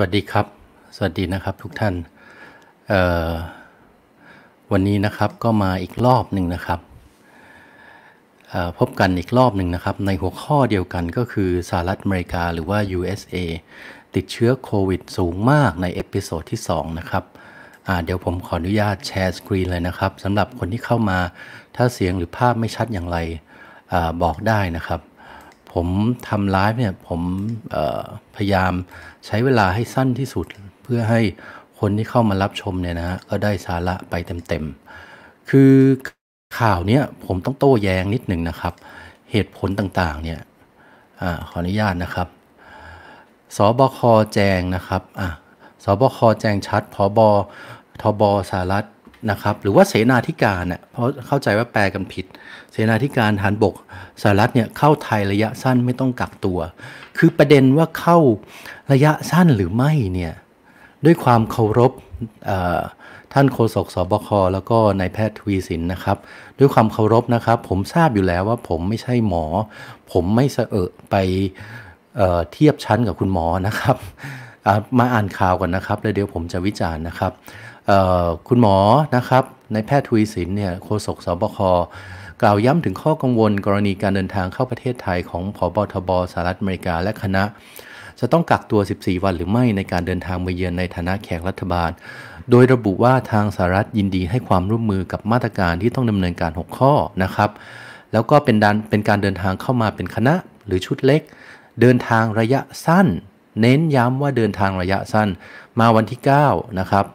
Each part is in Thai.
วัสดีครับ สวัสดีนะครับทุกท่านวันนี้นะครับก็มาอีกรอบหนึ่งนะครับ พบกันอีกรอบหนึ่งนะครับ ในหัวข้อเดียวกันก็คือสหรัฐอเมริกาหรือว่า USA ติดเชื้อโควิดสูงมากในเอพิโซดที่ 2 นะครับเดี๋ยวผมขออนุญาตแชร์สกรีนเลยนะครับสำหรับคนที่เข้ามาถ้าเสียงหรือภาพไม่ชัดอย่างไรบอกได้นะครับผมทำไลฟ์เนี่ยผมพยายามใช้เวลาให้สั้นที่สุด เพื่อให้คนที่เข้ามารับชมเนี่ยนะฮะก็ได้สาระไปเต็มๆ คือข่าวเนี้ยผมต้องโต้แย้งนิดหนึ่งนะครับ เหตุผลต่างๆเนี่ยอขออนุญาตนะครับสบคแจงนะครับอ่ะสบคแจงชัดพอบอทบสารัฐนะครับหรือว่าเสนาธิการเนี่ยเพราะเข้าใจว่าแปลกันผิด เสนาธิการฐานบกสหรัฐเนี่ยเข้าไทยระยะสั้นไม่ต้องกักตัว คือประเด็นว่าเข้าระยะสั้นหรือไม่เนี่ยด้วยความเคารพท่านโฆษกสบคแล้วก็นายแพทย์ทวีสินนะครับ ด้วยความเคารพนะครับผมทราบอยู่แล้วว่าผมไม่ใช่หมอ ผมไม่เสอะไปเเทียบชั้นกับคุณหมอนะครับมาอ่านข่าวก่อนนะครับ แล้วเดี๋ยวผมจะวิจารณ์นะครับคุณหมอนะครับ ในแพทย์ทวีสินเนี่ย โฆษกสบค กล่าวย้ำถึงข้อกังวลกรณีการเดินทางเข้าประเทศไทย ของผบทบสหรัฐอเมริกาและคณะ จะต้องกักตัว 14 วันหรือไม่ในการเดินทางมาเยือนในฐานะแขกรัฐบาล โดยระบุว่าทางสหรัฐยินดีให้ความร่วมมือกับมาตรการที่ต้องดำเนินการ 6 ข้อนะครับ แล้วก็เป็นดันเป็นการเดินทางเข้ามาเป็นคณะ หรือชุดเล็ก เดินทางระยะสั้น เน้นย้ำว่าเดินทางระยะสั้น มาวันที่ 9 นะครับ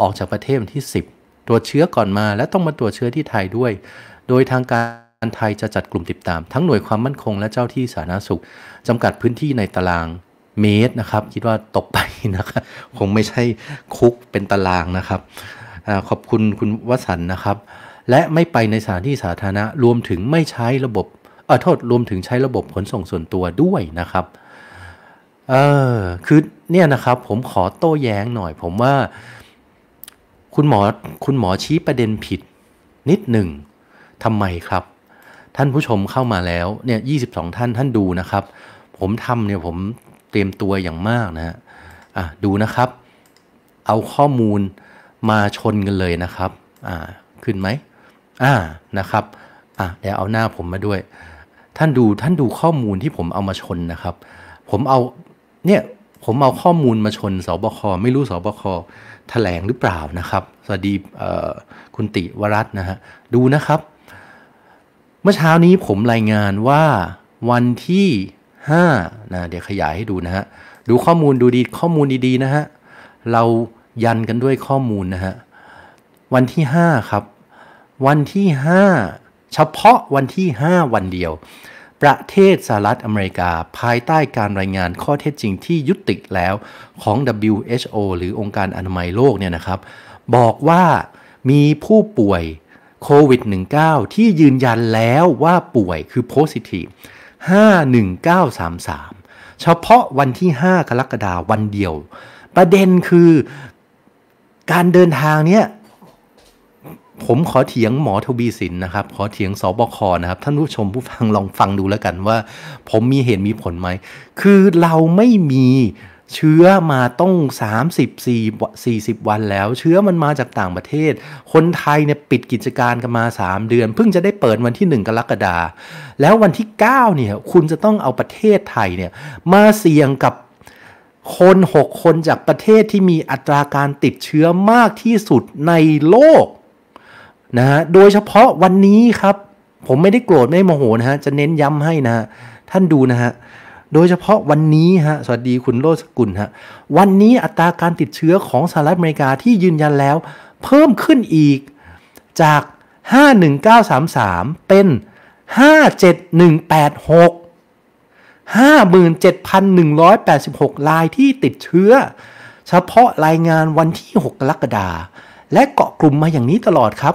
ออกจากประเทศที่10ตรวจเชื้อก่อนมา และต้องมาตรวจเชื้อที่ไทยด้วย โดยทางการไทยจะจัดกลุ่มติดตาม ทั้งหน่วยความมั่นคงและเจ้าที่สาธารณสุขจำกัดพื้นที่ในตารางเมตรนะครับ คิดว่าตกไปนะครับคงไม่ใช่คุกเป็นตารางนะครับอขอบคุณคุณวสันนะครับ และไม่ไปในสถานที่สาธารณะรวมถึงไม่ใช้ระบบเออโทษรวมถึงใช้ระบบขนส่งส่วนตัวด้วยนะครับเออคือเนี่ยนะครับ ผมขอโต้แย้งหน่อย ผมว่าคุณหมอคุณหมอชี้ประเด็นผิดนิดหนึ่งทำไมครับ ท่านผู้ชมเข้ามาแล้วเนี่ยยีท่านท่านดูนะครับ ผมทำเนี่ยผมเตรียมตัวอย่างมากนะฮะอ่ะดูนะครับ เอาข้อมูลมาชนกันเลยนะครับอ่าขึ้นไหมอ่านะครับ อ่ะเดี๋ยวเอาหน้าผมมาด้วย ท่านดูท่านดูข้อมูลที่ผมเอามาชนนะครับ ผมเอาเนี่ยผมเอาข้อมูลมาชนสบคไม่รู้สบคแถลงหรือเปล่านะครับ สวัสดีคุณติวรัตนะฮะดูนะครับ เมื่อเช้านี้ผมรายงานว่าวันที่5นะเดี๋ยวขยายให้ดูนะฮะดูข้อมูลดูดีข้อมูลดี ๆ นะฮะเรายันกันด้วยข้อมูลนะฮะ วันที่5ครับ วันที่ 5 เฉพาะวันที่5วันเดียวประเทศสหรัฐอเมริกาภายใต้การรายงานข้อเท็จจริงที่ยุติแล้วของ WHO หรือองค์การอนามัยโลกเนี่ยนะครับบอกว่ามีผู้ป่วยโควิด -19 ที่ยืนยันแล้วว่าป่วยคือโพสิทีฟ51933 เฉพาะวันที่ 5 กรกฎาวันเดียว ประเด็นคือการเดินทางเนี้ยผมขอเถียงหมอทวีสินนะครับ ขอเถียงสบคนะครับ ท่านผู้ชมผู้ฟังลองฟังดูแล้วกันว่าผมมีเหตุมีผลไหม คือเราไม่มีเชื้อมาต้อง34 40 วันแล้ว เชื้อมันมาจากต่างประเทศ คนไทยเนี่ยปิดกิจการกันมา 3 เดือน เพิ่งจะได้เปิดวันที่ 1 กรกฎาแล้ววันที่9เนี่ยคุณจะต้องเอาประเทศไทยเนี่ยมาเสี่ยงกับคน 6 คนจากประเทศที่มีอัตราการติดเชื้อมากที่สุดในโลกนะฮะ โดยเฉพาะวันนี้ครับผมไม่ได้โกรธไม่โมโห นะฮะ จะเน้นย้ำให้นะฮะท่านดูนะฮะ โดยเฉพาะวันนี้ฮะ สวัสดีคุณโลสกุลฮะ วันนี้อัตราการติดเชื้อของสหรัฐอเมริกาที่ยืนยันแล้ว เพิ่มขึ้นอีก จาก 51933 เป็น 57186 57,186รายที่ติดเชื้อ เฉพาะรายงานวันที่ 6 กรกฎาและเกาะกลุ่มมาอย่างนี้ตลอดครับ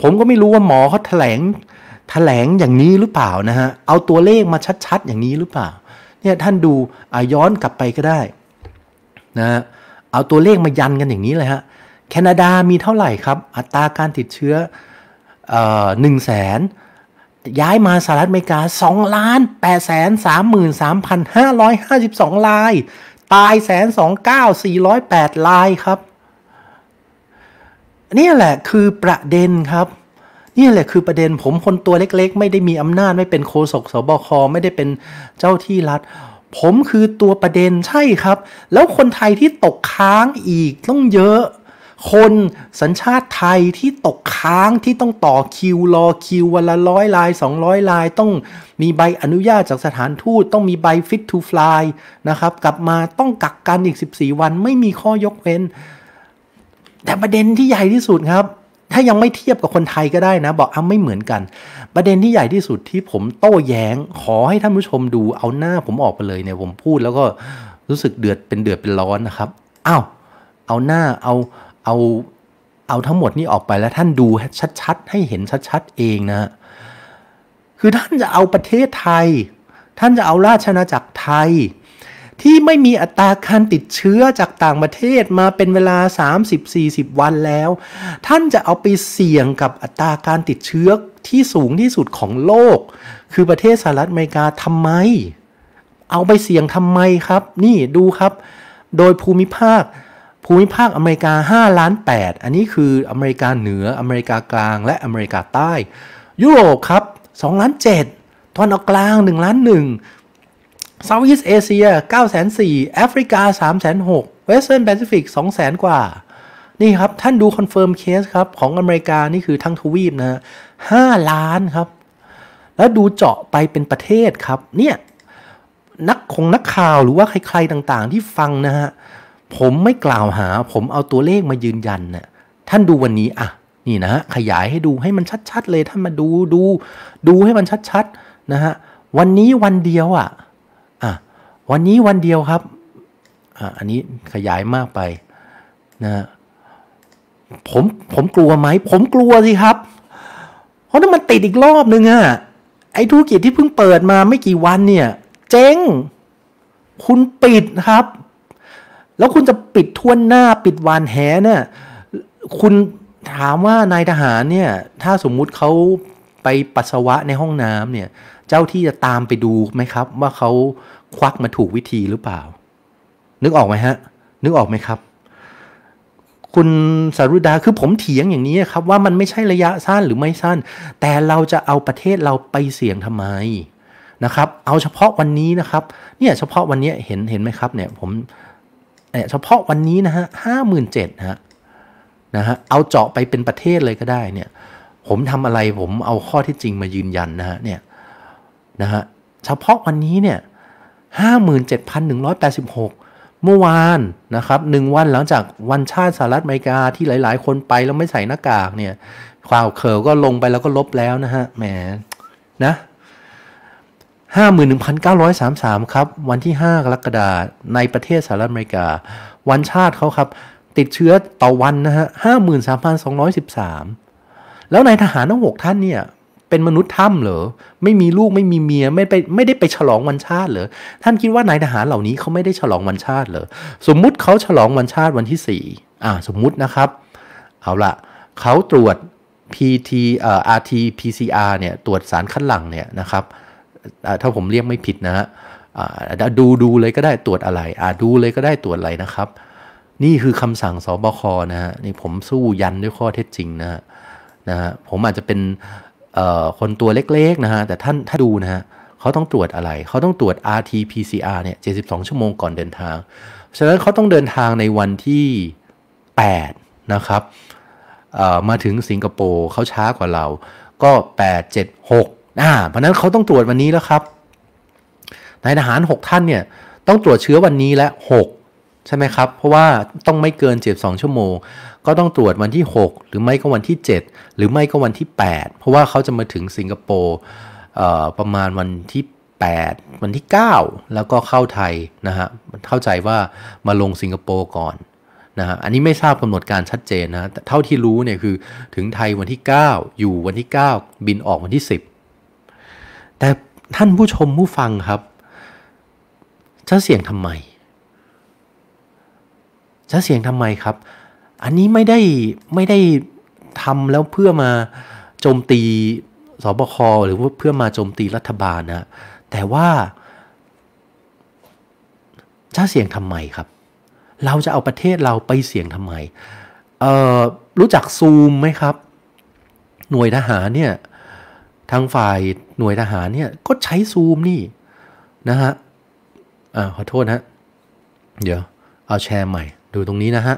ผมก็ไม่รู้ว่าหมอเขาแถลงแถลงอย่างนี้หรือเปล่านะฮะเอาตัวเลขมาชัดๆอย่างนี้หรือเปล่าเนี่ยท่านดูย้อนกลับไปก็ได้นะฮะเอาตัวเลขมายันกันอย่างนี้เลยฮะแคนาดามีเท่าไหร่ครับ อัตราการติดเชื้อหนึ่งแสนย้ายมาสหรัฐอเมริกา2ล้าน8แสน3หมื่น3,552ลาย ตายแสนสองเก้าสี่ร้อยแปดลายครับนี่แหละคือประเด็นครับนี่แหละคือประเด็น ผมคนตัวเล็กๆ ไม่ได้มีอำนาจไม่เป็นโคศกสบคไม่ได้เป็นเจ้าที่รัฐผมคือตัวประเด็นใช่ครับ แล้วคนไทยที่ตกค้างอีกต้องเยอะ คนสัญชาติไทยที่ตกค้างที่ต้องต่อคิวรอคิววันละร้อยลาย200 ลาย ต้องมีใบอนุญาตจากสถานทูตต้องมีใบ fit to fly นะครับกลับมาต้องกักกันอีก 14 วันไม่มีข้อยกเว้นแต่ประเด็นที่ใหญ่ที่สุดครับ ถ้ายังไม่เทียบกับคนไทยก็ได้นะ บอกอ้าไม่เหมือนกัน ประเด็นที่ใหญ่ที่สุดที่ผมโต้แย้ง ขอให้ท่านผู้ชมดู เอาหน้าผมออกไปเลยเนี่ยผมพูด แล้วก็รู้สึกเดือดเป็นเดือดเป็นร้อนนะครับอ้าวเอาหน้าเอาเอาเอาทั้งหมดนี้ออกไปแล้วท่านดูชัดๆ ให้เห็นชัดๆเองนะ คือท่านจะเอาประเทศไทย ท่านจะเอาราชนาจักรไทยที่ไม่มีอัตราการติดเชื้อจากต่างประเทศมาเป็นเวลา 30-40 วันแล้ว ท่านจะเอาไปเสี่ยงกับอัตราการติดเชื้อที่สูงที่สุดของโลก คือประเทศสหรัฐอเมริกาทำไม เอาไปเสี่ยงทำไมครับ นี่ดูครับ โดยภูมิภาค ภูมิภาคอเมริกา5ล้าน 8 อันนี้คืออเมริกาเหนือ อเมริกากลาง และอเมริกาใต้ ยุโรปครับ2ล้าน7ตอนออกกลาง1ล้าน1เซาท์อีสเอเชีย9 4 0 0แอฟริกา3 6 0 0 0เวสเทิร์นแปซิฟิก2 0 0 0 0 กว่านี่ครับท่านดูคอนเฟิร์มเคสครับ ของอเมริกา นี่คือทั้งทวีปนะห้าล้านครับ แล้วดูเจาะไปเป็นประเทศครับ เนี่ยนักคงนักข่าวหรือว่าใคร ๆ ต่าง ๆ ที่ฟังนะฮะ ผมไม่กล่าวหา ผมเอาตัวเลขมายืนยันนะ่ะท่านดูวันนี้ อ่ะ นี่นะฮะ ขยายให้ดูให้มันชัดๆเลย ท่านมาดูดูดูให้มันชัดๆนะฮะวันนี้วันเดียวอะ่ะวันนี้วันเดียวครับออันนี้ขยายมากไปนะผมผมกลัวไหมผมกลัวสิครับ เพราะถ้ามันติดอีกรอบนึงอะไอ้ธุรกิจที่เพิ่งเปิดมาไม่กี่วันเนี่ยเจ๊งคุณปิดครับ แล้วคุณจะปิดทวนหน้าปิดวานแหเนี่ยคุณถามว่านายทหารเนี่ย ถ้าสมมุติเขาไปปัสสาวะในห้องน้ำเนี่ย เจ้าที่จะตามไปดูไหมครับ ว่าเขาควักมาถูกวิธีหรือเปล่า นึกออกไหมฮะ นึกออกไหมครับ คุณสารุดา คือผมเถียงอย่างนี้ครับ ว่ามันไม่ใช่ระยะสั้นหรือไม่สั้น แต่เราจะเอาประเทศเราไปเสี่ยงทำไมนะครับ เอาเฉพาะวันนี้นะครับ เนี่ยเฉพาะวันนี้เห็นเห็นไหมครับ เนี่ย ผมเฉพาะวันนี้นะฮะ ห้าหมื่นเจ็ดฮะนะฮะ เอาเจาะไปเป็นประเทศเลยก็ได้ เนี่ย ผมทำอะไรผมเอาข้อที่จริงมายืนยันนะฮะเนี่ยนะฮะเฉพาะวันนี้เนี่ย57,186 เมื่อวาน นะครับหนึ่งวันหลังจากวันชาติสหรัฐอเมริกาที่หลาย ๆ คนไปแล้วไม่ใส่หน้ากากเนี่ยข่าวเคิร์ก็ลงไปแล้วก็ลบแล้วนะฮะแหมนะ 51,933 ครับ วันที่ 5 กรกฎาคมในประเทศสหรัฐอเมริกา วันชาติเขาครับ ติดเชื้อต่อวันนะฮะ 53,213แล้วนายทหารทั้ง6ท่านเนี่ยเป็นมนุษย์ถ้ำเหรอ ไม่มีลูกไม่มีเมียไม่ไปไม่ได้ไปฉลองวันชาติเหรอ ท่านคิดว่านายทหาร เหล่านี้เขาไม่ได้ฉลองวันชาติเหรอ สมมุติเขาฉลองวันชาติวันที่ 4 อ่า สมมุตินะครับ เอาละเขาตรวจ PT เอ่อ RT PCR เนี่ย ตรวจสารคัดหลั่งเนี่ยนะครับถ้าผมเรียกไม่ผิดนะฮะดูดูเลยก็ได้ตรวจอะไร อ่าดูเลยก็ได้ตรวจอะไรนะครับ นี่คือคำสั่งสบคนะฮะนี่ผมสู้ยันด้วยข้อเท็จจริงนะฮะนะฮะผมอาจจะเป็นคนตัวเล็กๆนะฮะแต่ท่านถ้าดูนะฮะเขาต้องตรวจอะไร เขาต้องตรวจ RT-PCR เนี่ย 72 ชั่วโมงก่อนเดินทางฉะนั้นเขาต้องเดินทางในวันที่ 8 นะครับมาถึงสิงคโปร์เขาช้ากว่าเราก็ 8 7 6อะาเพราะนั้นเขาต้องตรวจวันนี้แล้วครับนายทหาร 6 ท่านเนี่ยต้องตรวจเชื้อวันนี้และ 6 ใช่ไหมครับเพราะว่าต้องไม่เกิน 72 ชั่วโมงก็ต้องตรวจวันที่ 6 หรือไม่ก็วันที่7หรือไม่ก็วันที่ 8 เพราะว่าเขาจะมาถึงสิงคโปร์ประมาณวันที่ 8 วันที่ 9 แล้วก็เข้าไทยนะฮะเข้าใจว่ามาลงสิงคโปร์ก่อนนะฮะอันนี้ไม่ทราบกำหนดการชัดเจนนะแต่เท่าที่รู้เนี่ยคือถึงไทยวันที่ 9 อยู่วันที่ 9 บินออกวันที่ 10 แต่ท่านผู้ชมผู้ฟังครับจะเสี่ยงทำไมจะเสี่ยงทำไมครับอันนี้ไม่ได้ไม่ได้ทำแล้วเพื่อมาโจมตีสบคหรือว่าเพื่อมาโจมตีรัฐบาลนะแต่ว่า จะเสี่ยงทำไมครับ เราจะเอาประเทศเราไปเสี่ยงทำไมเออรู้จักซูมไหมครับ หน่วยทหารเนี่ยทางฝ่ายหน่วยทหารเนี่ย ก็ใช้ซูมนี่ นะฮะอ่าขอโทษนะเดี๋ยว เอาแชร์ใหม่ ดูตรงนี้นะฮะ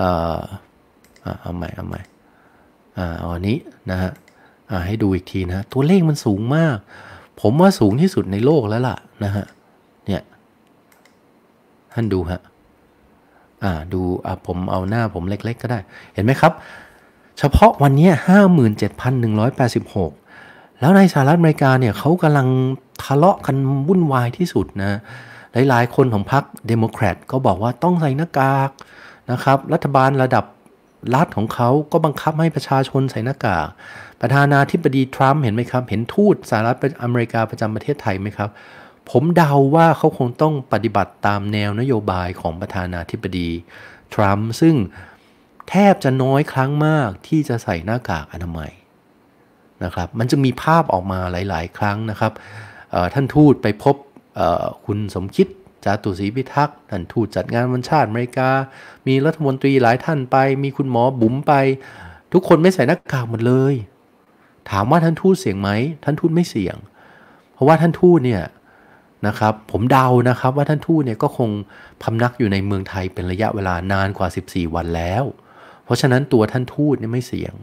เออเอาใหม่เอาใหม่อ่าอันนี้นะฮะให้ดูอีกทีนะ ตัวเลขมันสูงมาก ผมว่าสูงที่สุดในโลกแล้วล่ะนะฮะ เนี่ยท่านดูฮะ อ่า ดู อ่าผมเอาหน้าผมเล็กๆก็ได้ เห็นไหมครับ เฉพาะวันนี้ห้าหมื่นเจ็ดพันหนึ่งร้อยแปดสิบหกแล้วในสหรัฐอเมริกาเนี่ย เขากำลังทะเลาะกันวุ่นวายที่สุดนะ หลายๆ คนของพรรคเดโมแครตก็บอกว่าต้องใส่หน้ากากนะครับรัฐบาลระดับรัฐของเขาก็บังคับให้ประชาชนใส่หน้ากากประธานาธิบดีทรัมป์เห็นไหมครับเห็นทูตสหรัฐอเมริกาประจำประเทศไทยไหมครับผมเดาว่าเขาคงต้องปฏิบัติตามแนวนโยบายของประธานาธิบดีทรัมป์ซึ่งแทบจะน้อยครั้งมากที่จะใส่หน้ากากอนามัยนะครับมันจะมีภาพออกมาหลาย ๆ ครั้งนะครับท่านทูตไปพบคุณสมคิดจาตุศรีพิทักษ์ท่านทูตจัดงานวันชาติอเมริกา มีรัฐมนตรีหลายท่านไป มีคุณหมอบุ๋มไป ทุกคนไม่ใส่หน้ากากหมดเลย ถามว่าท่านทูตเสี่ยงไหม ท่านทูตไม่เสี่ยง เพราะว่าท่านทูตเนี่ยนะครับ ผมเดานะครับว่าท่านทูตเนี่ยก็คงพำนักอยู่ในเมืองไทยเป็นระยะเวลานานกว่า 14 วันแล้ว เพราะฉะนั้นตัวท่านทูตเนี่ยไม่เสี่ยง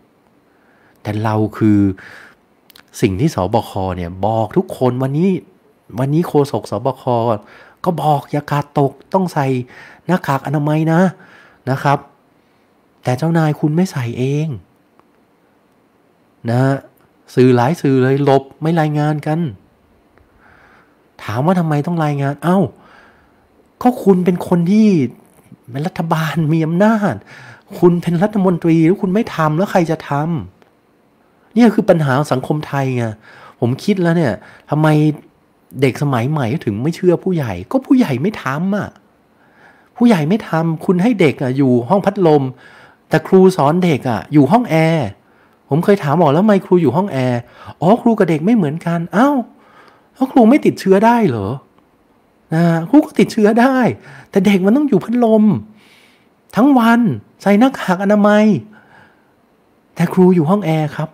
แต่เราคือสิ่งที่สบคเนี่ยบอกทุกคนวันนี้วันนี้โคศกสบคก็บอก อย่ากาดตกต้องใส่หน้ากากอนามัยนะนะครับ แต่เจ้านายคุณไม่ใส่เอง นะสื่อหลายสื่อเลยหลบไม่รายงานกัน ถามว่าทำไมต้องรายงาน เอา้าก็คุณเป็นคนที่เป็นรัฐบาลมีอำนาจ คุณเป็นรัฐมนตรีแล้วคุณไม่ทำแล้วใครจะทำนี่คือปัญหาสังคมไทยไงผมคิดแล้วเนี่ยทำไมเด็กสมัยใหม่ถึงไม่เชื่อผู้ใหญ่ ก็ผู้ใหญ่ไม่ทาอ่ะ ผู้ใหญ่ไม่ทำคุณให้เด็กอ่ะอยู่ห้องพัดลม แต่ครูสอนเด็กอ่ะอยู่ห้องแอร์ ผมเคยถามหมอแล้วไมครูอยู่ห้องแอร์อ๋อครูกับเด็กไม่เหมือนกันอา้าวแล้วครูไม่ติดเชื้อได้เหรอนะครูก็ติดเชื้อได้ แต่เด็กมันต้องอยู่พัดลม ทั้งวันใส่หน้ากากอนามัย แต่ครูอยู่ห้องแอร์ครับ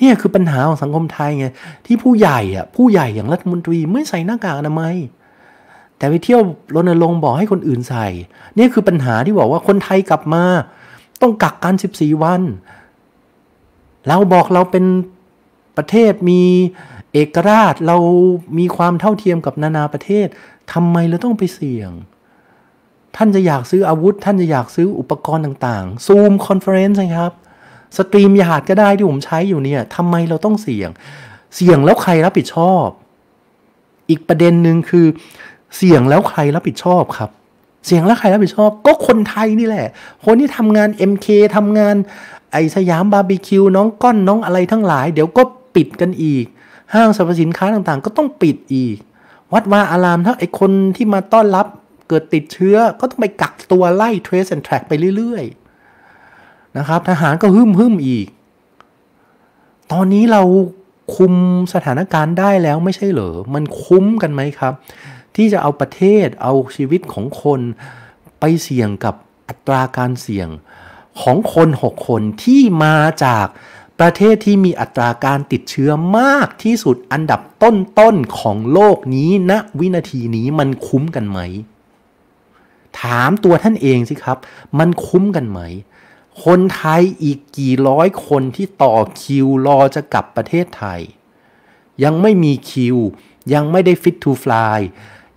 นี่คือปัญหาของสังคมไทยไงที่ผู้ใหญ่อ่ะผู้ใหญ่อย่างรัฐมนตรีไม่ใส่หน้ากากอนามัยแต่ไปเที่ยวรณรงค์บอกให้คนอื่นใส่นี่คือปัญหาที่บอกว่าคนไทยกลับมา ต้องกักกัน14 วันเราบอกเราเป็นประเทศมีเอกราชเรามีความเท่าเทียมกับนานาประเทศทำไมเราต้องไปเสี่ยง ท่านจะอยากซื้ออาวุธ ท่านจะอยากซื้ออุปกรณ์ต่างๆซูมคอนเฟอเรนซ์ครับสตรีมยาดก็ได้ที่ผมใช้อยู่เนี่ยทำไมเราต้องเสี่ยง เสี่ยงแล้วใครรับผิดชอบ อีกประเด็นหนึ่งคือ เสี่ยงแล้วใครรับผิดชอบครับ เสี่ยงแล้วใครรับผิดชอบก็คนไทยนี่แหละคนที่ทำงาน MK ทำงานไอสยามบาร์บีคิวน้องก้อนน้องอะไรทั้งหลายเดี๋ยวก็ปิดกันอีก ห้างสรรพสินค้าต่างๆ ก็ต้องปิดอีกวัดว่าอารามถ้าไอคนที่มาต้อนรับเกิดติดเชื้อก็ต้องไปกักตัวไล่ trace and track ไปเรื่อยะครับทหารก็หึ่มหึมอีก ตอนนี้เราคุมสถานการณ์ได้แล้วไม่ใช่เหรอ มันคุ้มกันไหมครับ ที่จะเอาประเทศเอาชีวิตของคนไปเสี่ยงกับอัตราการเสี่ยงของคนหกคนที่มาจากประเทศที่มีอัตราการติดเชื้อมากที่สุดอันดับต้นๆของโลกนี้ณนะวินาทีนี้มันคุ้มกันไหมถามตัวท่านเองสิครับ มันคุ้มกันไหมคนไทยอีกกี่ร้อยคนที่ต่อคิวรอจะกลับประเทศไทย ยังไม่มีคิว ยังไม่ได้ฟิตทูฟลาย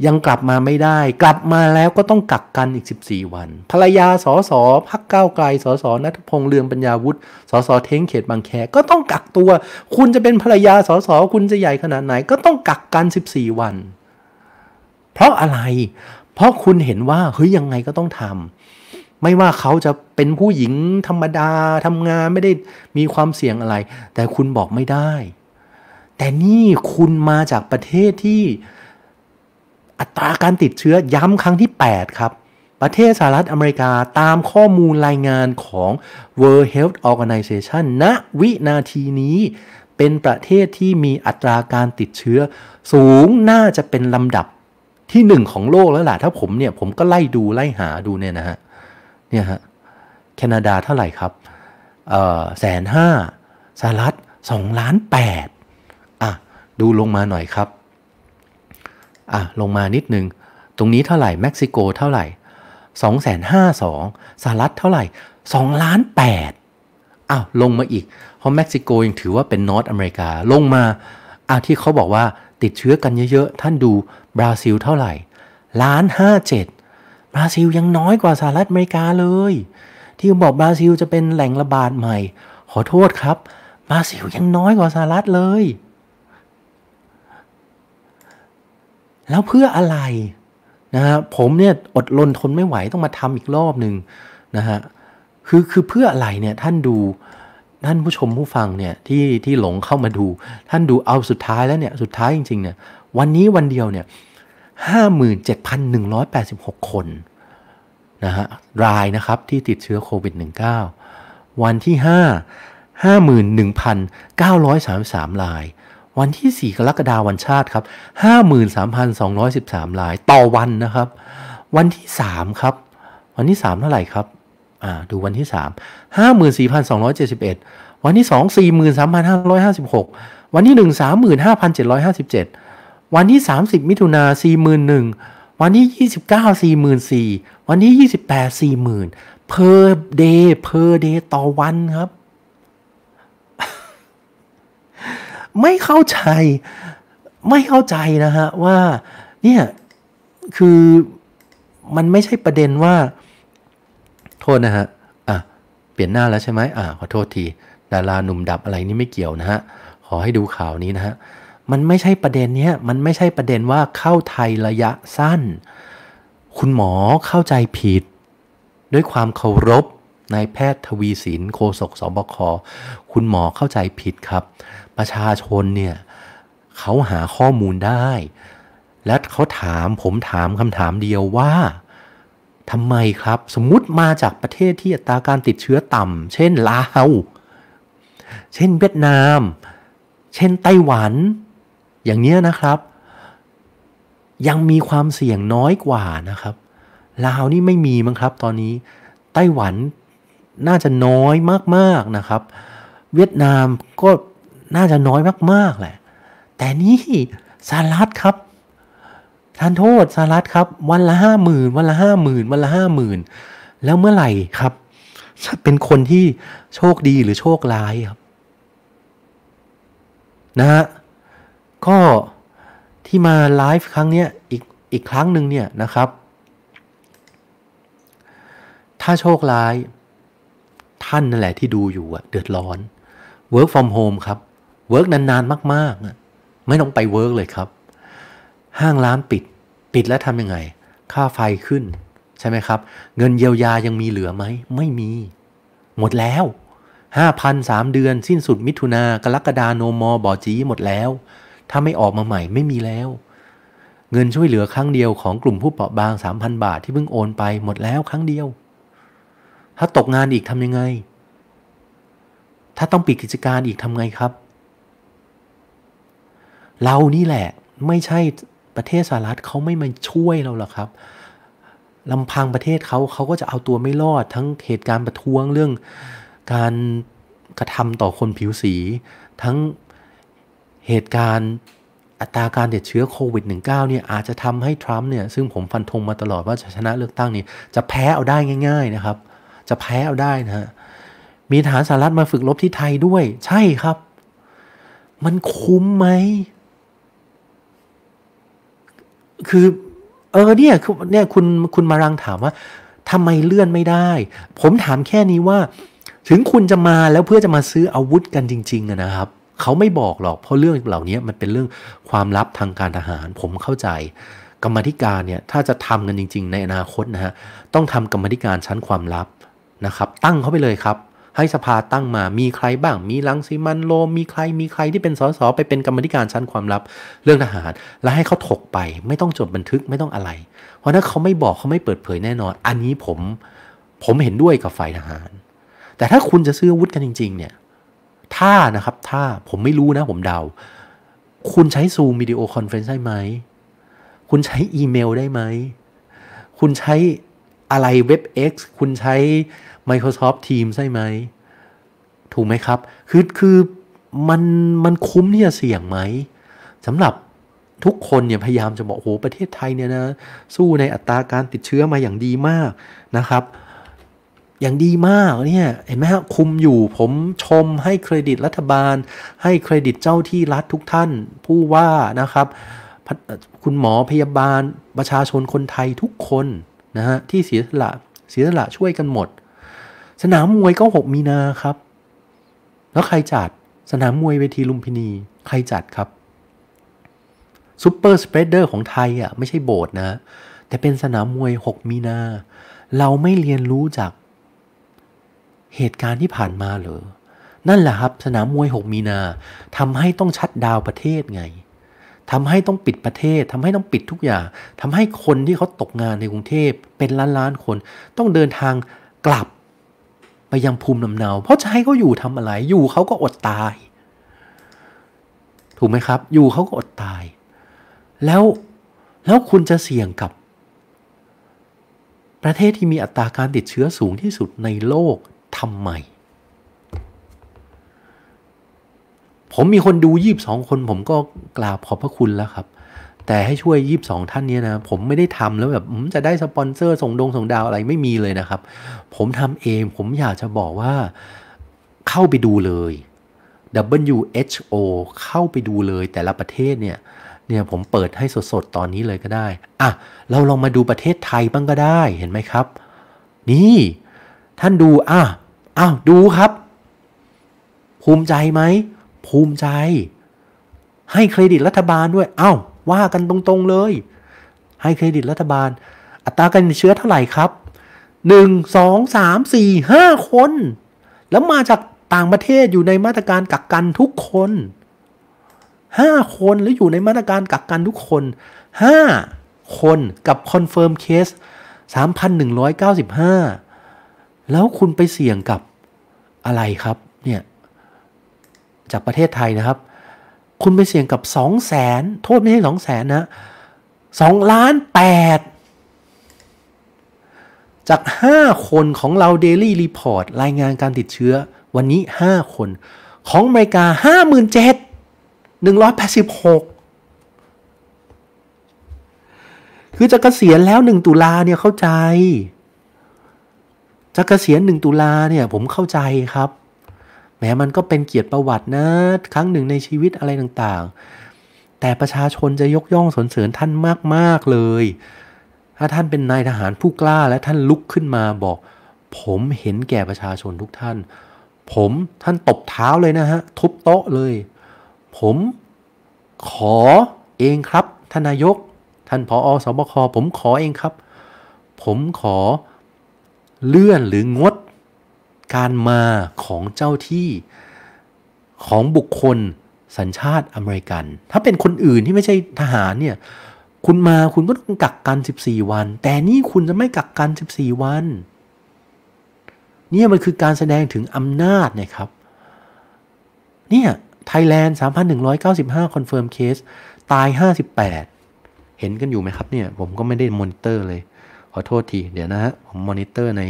ยังกลับมาไม่ได้ กลับมาแล้วก็ต้องกักกันอีก 14 วัน ภรรยาสอสอพักเก้าไกลสอสอนัทพงษ์เลืองปัญญาวุฒิสอสอเทงเขตบางแคก็ต้องกักตัว คุณจะเป็นภรรยาสอสอคุณจะใหญ่ขนาดไหน ก็ต้องกักกัน 14 วัน เพราะอะไร เพราะคุณเห็นว่าเฮ้ยยังไงก็ต้องทำไม่ว่าเขาจะเป็นผู้หญิงธรรมดา ทำงานไม่ได้มีความเสี่ยงอะไร แต่คุณบอกไม่ได้ แต่นี่คุณมาจากประเทศที่อัตราการติดเชื้อย้ำครั้งที่ 8 ครับ ประเทศสหรัฐอเมริกาตามข้อมูลรายงานของ World Health Organization ณ วินาทีนี้เป็นประเทศที่มีอัตราการติดเชื้อสูงน่าจะเป็นลำดับที่หนึ่งของโลกแล้วล่ะ ถ้าผมเนี่ยผมก็ไล่ดูไล่หาดูเนี่ยนะฮะเนี่ยฮะแคนาดาเท่าไหร่ครับเอ่อแสนห้าสหรัฐสองล้านแปดอ่ะดูลงมาหน่อยครับอ่ะลงมานิดนึงตรงนี้เท่าไหร่เม็กซิโกเท่าไหร่สองแสนห้าสองสหรัฐเท่าไหร่สองล้านแปดอ้าวลงมาอีกเพราะเม็กซิโกยังถือว่าเป็นนอตอเมริกาลงมาอ่ะที่เขาบอกว่าติดเชื้อกันเยอะๆท่านดูบราซิล เท่าไหร่ล้านห้าเจ็ดบราซิลยังน้อยกว่าสหรัฐอเมริกาเลย ที่บอกบราซิลจะเป็นแหล่งระบาดใหม่ขอโทษครับบราซิลยังน้อยกว่าสหรัฐเลย แล้วเพื่ออะไรนะฮะผมเนี่ยอดลนทนไม่ไหวต้องมาทำอีกรอบหนึ่งนะฮะคือคือเพื่ออะไรเนี่ยท่านดูท่านผู้ชมผู้ฟังเนี่ยที่ที่หลงเข้ามาดู ท่านดูเอาสุดท้ายแล้วเนี่ยสุดท้ายจริง ๆเนี่ยวันนี้วันเดียวเนี่ย57,186 คนนะฮะรายนะครับ ที่ติดเชื้อโควิด -19 วันที่ 5 51,933ราย วันที่ 4 กรกฎาวันชาติครับ 53,213ราย ต่อวันนะครับ วันที่ 3 ครับ วันที่3เท่าไหร่ครับอ่าดูวันที่ 3 54,271 วันที่ 2 43,556 วันที่ 1 35,757วันที่30 มิถุนา41,000วันที่29 44,000วันที่28 40,000 per day per day ต่อวันครับ ไม่เข้าใจ ไม่เข้าใจนะฮะว่า เนี่ยคือ มันไม่ใช่ประเด็นว่า โทษนะฮะ อ่ะ เปลี่ยนหน้าแล้วใช่ไหมอ่ะขอโทษที ดาราหนุ่มดับอะไรนี่ไม่เกี่ยวนะฮะ ขอให้ดูข่าวนี้นะฮะมันไม่ใช่ประเด็นเนี้ยมันไม่ใช่ประเด็นว่าเข้าไทยระยะสั้น คุณหมอเข้าใจผิด ด้วยความเคารพ นายแพทย์ทวีสินโฆษกสบค คุณหมอเข้าใจผิดครับ ประชาชนเนี่ยเขาหาข้อมูลได้ และเขาถามผมถามคำถามเดียวว่าทำไมครับสมมติมาจากประเทศที่อัตราการติดเชื้อต่ำเช่นลาว เช่นเวียดนาม เช่นไต้หวันอย่างเนี้ยนะครับ ยังมีความเสี่ยงน้อยกว่านะครับลาวนี่ไม่มีมั้งครับตอนนี้ไต้หวันน่าจะน้อยมากๆนะครับ เวียดนามก็น่าจะน้อยมาก ๆแหละ แต่นี่สหรัฐครับท่านโทษสหรัฐครับ วันละห้าหมื่นวันละห้าหมื่นวันละห้าหมื่นแล้วเมื่อไหร่ครับเป็นคนที่โชคดีหรือโชคร้ายครับ นะฮะก็ที่มาไลฟ์ครั้งนี้อีกอีกครั้งหนึ่งเนี่ย นะครับ ถ้าโชคร้าย ท่านนั่นแหละที่ดูอยู่อะเดือดร้อน work from home ครับ work นาน ๆมากๆไม่ต้องไป work เลยครับ ห้างร้านปิดปิดแล้วทำยังไง ค่าไฟขึ้นใช่ไหมครับ เงินเยียวยายังมีเหลือไหม ไม่มี หมดแล้ว 5,000 3 เดือนสิ้นสุดมิถุนากรกฎาโนมอบอจีหมดแล้วถ้าไม่ออกมาใหม่ไม่มีแล้ว เงินช่วยเหลือครั้งเดียวของกลุ่มผู้เปราะบาง 3,000 บาทที่เพิ่งโอนไปหมดแล้วครั้งเดียว ถ้าตกงานอีกทำยังไง ถ้าต้องปิดกิจการอีกทำไงครับ เรานี่แหละไม่ใช่ประเทศสหรัฐเขาไม่มาช่วยเราหรอกครับลำพังประเทศเขาเขาก็จะเอาตัวไม่รอด ทั้งเหตุการณ์ประท้วงเรื่องการกระทำต่อคนผิวสีทั้งเหตุการณ์อัตราการติดเชื้อโควิด -19 เนี่ยอาจจะทำให้ทรัมป์เนี่ยซึ่งผมฟันธงมาตลอดว่าจะชนะเลือกตั้งนี่จะแพ้เอาได้ง่ายๆนะครับ จะแพ้เอาได้นะฮะมีฐานสหรัฐมาฝึกลบที่ไทยด้วย ใช่ครับ มันคุ้มไหมคือ เออเนี่ยเนี่ยคุณคุณมารังถามว่าทำไมเลื่อนไม่ได้ ผมถามแค่นี้ว่า ถึงคุณจะมาแล้วเพื่อจะมาซื้ออาวุธกันจริงๆนะครับเขาไม่บอกหรอกเพราะเรื่องเหล่านี้มันเป็นเรื่องความลับทางการทหาร ผมเข้าใจ กรรมธิการเนี่ยถ้าจะทำกันจริง ๆ ในอนาคตนะฮะต้องทำกรรมธิการชั้นความลับนะครับ ตั้งเขาไปเลยครับ ให้สภาตั้งมามีใครบ้างมีลังสีมันโล มีใคร มีใครที่เป็นสสไปเป็นกรรมธิการชั้นความลับเรื่องทหาร แล้วให้เขาถกไปไม่ต้องจดบันทึกไม่ต้องอะไร เพราะถ้าเขาไม่บอกเขาไม่เปิดเผยแน่นอน อันนี้ผมผมเห็นด้วยกับฝ่ายทหาร แต่ถ้าคุณจะซื้อวุธกันจริงๆเนี่ยถ้านะครับถ้าผมไม่รู้นะผมเดาคุณใช้ซูมวิดีโอคอนเฟรนซ์ได้ไหมคุณใช้อีเมลได้ไหมคุณใช้อะไร w e b ซ x คุณใช้ Microsoft Teams ได้ไหมถูกไหมครับ คือคือมันมันคุ้มที่จะเสี่ยงไหมสำหรับทุกคนเนี่ยพยายามจะบอกโอ้โห ประเทศไทยเนี่ยนะ สู้ในอัตราการติดเชื้อมาอย่างดีมากนะครับอย่างดีมากเนี่ยเห็นไหมฮะคุมอยู่ผมชมให้เครดิตรัฐบาล ให้เครดิตเจ้าที่รัฐทุกท่าน ผู้ว่านะครับ คุณหมอพยาบาลประชาชนคนไทยทุกคนนะฮะที่เสียสละเสียสละช่วยกันหมด สนามมวยก็6มีนาครับ แล้วใครจัดสนามมวยเวทีลุมพินี ใครจัดครับซูเปอร์สเปรเดอร์ของไทยอ่ะไม่ใช่โบสถ์นะ แต่เป็นสนามมวย 6 มีนา เราไม่เรียนรู้จากเหตุการณ์ที่ผ่านมาเหรอ นั่นแหละครับสนามมวย6มีนา ทำให้ต้องชัดดาวประเทศไง ทำให้ต้องปิดประเทศทำให้ต้องปิดทุกอย่าง ทำให้คนที่เขาตกงานในกรุงเทพเป็นล้านล้านคน ต้องเดินทางกลับไปยังภูมิลำเนา เพราะจะให้เขาอยู่ทำอะไร อยู่เขาก็อดตาย ถูกไหมครับ อยู่เขาก็อดตาย แล้วแล้วคุณจะเสี่ยงกับ ประเทศที่มีอัตราการติดเชื้อสูงที่สุดในโลกทำไม ผมมีคนดูยีบสองคน ผมก็กราบขอบพระคุณแล้วครับ แต่ให้ช่วยยีบสองท่านนี้นะ ผมไม่ได้ทำแล้วแบบจะได้สปอนเซอร์ ส่งดงส่งดาวอะไรไม่มีเลยนะครับ ผมทำเอง ผมอยากจะบอกว่า เข้าไปดูเลย WHO เข้าไปดูเลยแต่ละประเทศเนี่ย เนี่ยผมเปิดให้สดๆตอนนี้เลยก็ได้ อ่ะ เราลองมาดูประเทศไทยบ้างก็ได้เห็นไหมครับ นี่ ท่านดูอ่ะอ้าวดูครับ ภูมิใจไหม ภูมิใจ ให้เครดิตรัฐบาลด้วยอ้าวว่ากันตรงๆเลย ให้เครดิตรัฐบาล อัตราการเชื้อเท่าไหร่ครับหนึ่งสองสามสี่ห้าคน แล้วมาจากต่างประเทศอยู่ในมาตรการกักกันทุกคนห้าคน แล้วอยู่ในมาตรการกักกันทุกคนห้าคนกับคอนเฟิร์มเคสสามพันหนึ่งร้อยเก้าสิบห้าแล้วคุณไปเสี่ยงกับอะไรครับเนี่ย จากประเทศไทยนะครับ คุณไปเสี่ยงกับสองแสนโทษไม่ใช่สองแสนนะสองล้านแปดจากห้าคนของเราเดลี่รีพอร์ตรายงานการติดเชื้อวันนี้ห้าคนของอเมริกาหหห้้ามื่่นนเจ็ดึงรอยแปดสิบหกคือจะกะเกษียณแล้วหนึ่งตุลาเนี่ยเข้าใจจะกะเกษียณหนึ่งตุลาเนี่ยผมเข้าใจครับแหมมันก็เป็นเกียรติประวัตินะครั้งหนึ่งในชีวิตอะไรต่างๆ แต่ประชาชนจะยกย่องสนเสริญท่านมาก ๆ เลย ถ้าท่านเป็นนายทหารผู้กล้าและท่านลุกขึ้นมาบอก ผมเห็นแก่ประชาชนทุกท่าน ผมท่านตบเท้าเลยนะฮะ ทุบโต๊ะเลย ผม ขอเองครับท่านนายก ท่านผออสบคผมขอเองครับ ผมขอเลื่อนหรืองดการมาของเจ้าที่ของบุคคลสัญชาติอเมริกัน ถ้าเป็นคนอื่นที่ไม่ใช่ทหารเนี่ย คุณมาคุณก็ต้องกักกัน 14 วัน แต่นี่คุณจะไม่กักกัน 14 วันเนี่ยมันคือการแสดงถึงอำนาจนะครับ เนี่ย ไทยแลนด์ 3,195 คอนเฟิร์มเคส ตาย 58 เห็นกันอยู่ไหมครับเนี่ย ผมก็ไม่ได้มอนิเตอร์เลยขอโทษที เดี๋ยวนะฮะ ผมมอนิเตอร์ใน